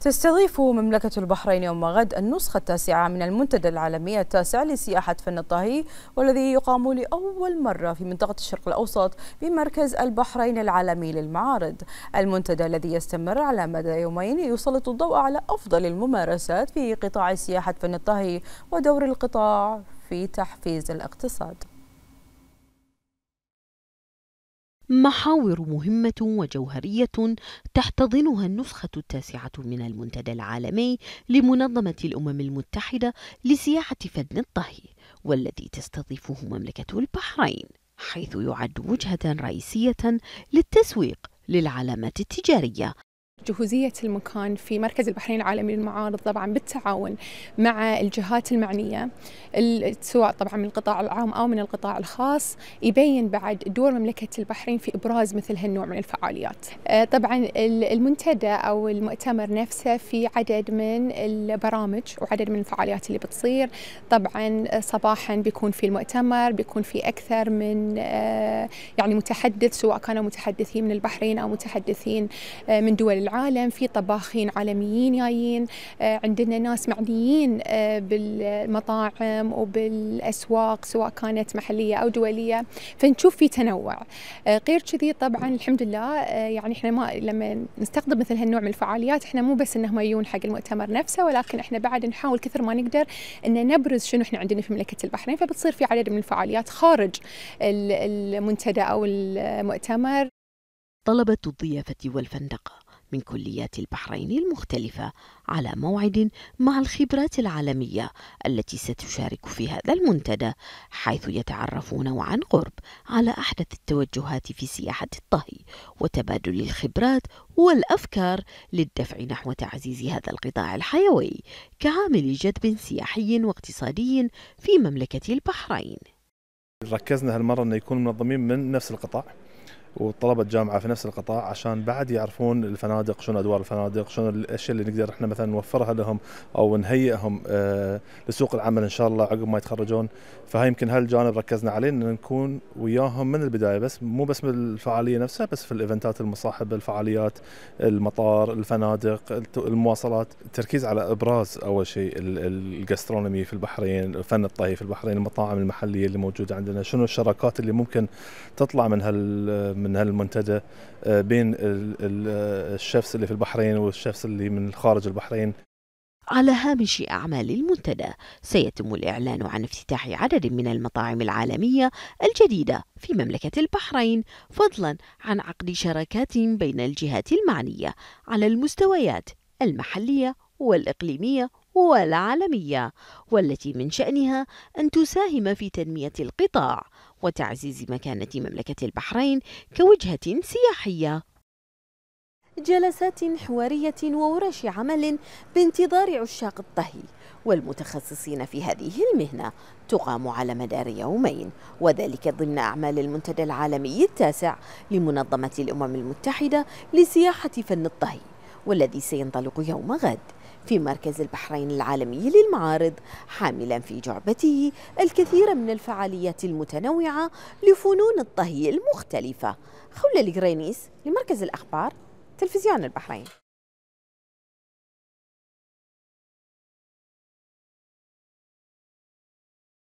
تستضيف مملكة البحرين يوم غد النسخة التاسعة من المنتدى العالمي التاسع لسياحة فن الطهي والذي يقام لأول مرة في منطقة الشرق الأوسط بمركز البحرين العالمي للمعارض المنتدى الذي يستمر على مدى يومين يسلط الضوء على أفضل الممارسات في قطاع سياحة فن الطهي ودور القطاع في تحفيز الاقتصاد محاور مهمة وجوهرية تحتضنها النسخة التاسعة من المنتدى العالمي لمنظمة الأمم المتحدة لسياحة فن الطهي والذي تستضيفه مملكة البحرين حيث يعد وجهة رئيسية للتسويق للعلامات التجارية جهوزية المكان في مركز البحرين العالمي للمعارض طبعا بالتعاون مع الجهات المعنية سواء طبعا من القطاع العام أو من القطاع الخاص يبين بعد دور مملكة البحرين في إبراز مثل هالنوع من الفعاليات آه، طبعا المنتدى أو المؤتمر نفسه في عدد من البرامج وعدد من الفعاليات اللي بتصير طبعا صباحا بيكون في المؤتمر بيكون في أكثر من آه، يعني متحدث سواء كانوا متحدثين من البحرين أو متحدثين آه، من دول العالم العالم في طباخين عالميين جايين آه، عندنا ناس معنيين آه، بالمطاعم وبالاسواق سواء كانت محليه او دوليه فنشوف في تنوع آه، غير كذي طبعا الحمد لله يعني احنا ما لما نستقطب مثل هالنوع من الفعاليات احنا مو بس انهم يجون حق المؤتمر نفسه ولكن احنا بعد نحاول كثر ما نقدر ان نبرز شنو احنا عندنا في مملكه البحرين فبتصير في عدد من الفعاليات خارج المنتدى او المؤتمر طلبة الضيافة والفندقة من كليات البحرين المختلفة على موعد مع الخبرات العالمية التي ستشارك في هذا المنتدى حيث يتعرفون عن قرب على أحدث التوجهات في سياحة الطهي وتبادل الخبرات والأفكار للدفع نحو تعزيز هذا القطاع الحيوي كعامل جذب سياحي واقتصادي في مملكة البحرين ركزنا هالمرة أن يكون منظمين من نفس القطاع وطلبة جامعة في نفس القطاع عشان بعد يعرفون الفنادق شنو أدوار الفنادق شنو الأشياء اللي نقدر إحنا مثلا نوفرها لهم أو نهيئهم آه، لسوق العمل إن شاء الله عقب ما يتخرجون فهي يمكن هالجانب ركزنا عليه إن نكون وياهم من البداية بس مو بس بالفعالية نفسها بس في الإيفنتات المصاحبة الفعاليات المطار الفنادق المواصلات التركيز على إبراز أول شيء الجاسترونومي في البحرين فن الطهي في البحرين المطاعم المحلية اللي موجودة عندنا شنو الشراكات اللي ممكن تطلع من هال من هالمنتدى آه، بين آه، الشيفس اللي في البحرين والشيفس اللي من خارج البحرين على هامش أعمال المنتدى سيتم الإعلان عن افتتاح عدد من المطاعم العالمية الجديدة في مملكة البحرين فضلا عن عقد شراكات بين الجهات المعنية على المستويات المحلية والإقليمية والعالمية والتي من شأنها أن تساهم في تنمية القطاع وتعزيز مكانة مملكة البحرين كوجهة سياحية جلسات حوارية وورش عمل بانتظار عشاق الطهي والمتخصصين في هذه المهنة تقام على مدار يومين وذلك ضمن أعمال المنتدى العالمي التاسع لمنظمة الأمم المتحدة لسياحة فن الطهي والذي سينطلق يوم غد في مركز البحرين العالمي للمعارض حاملا في جعبته الكثير من الفعاليات المتنوعة لفنون الطهي المختلفة خولة الجرينيس لمركز الأخبار تلفزيون البحرين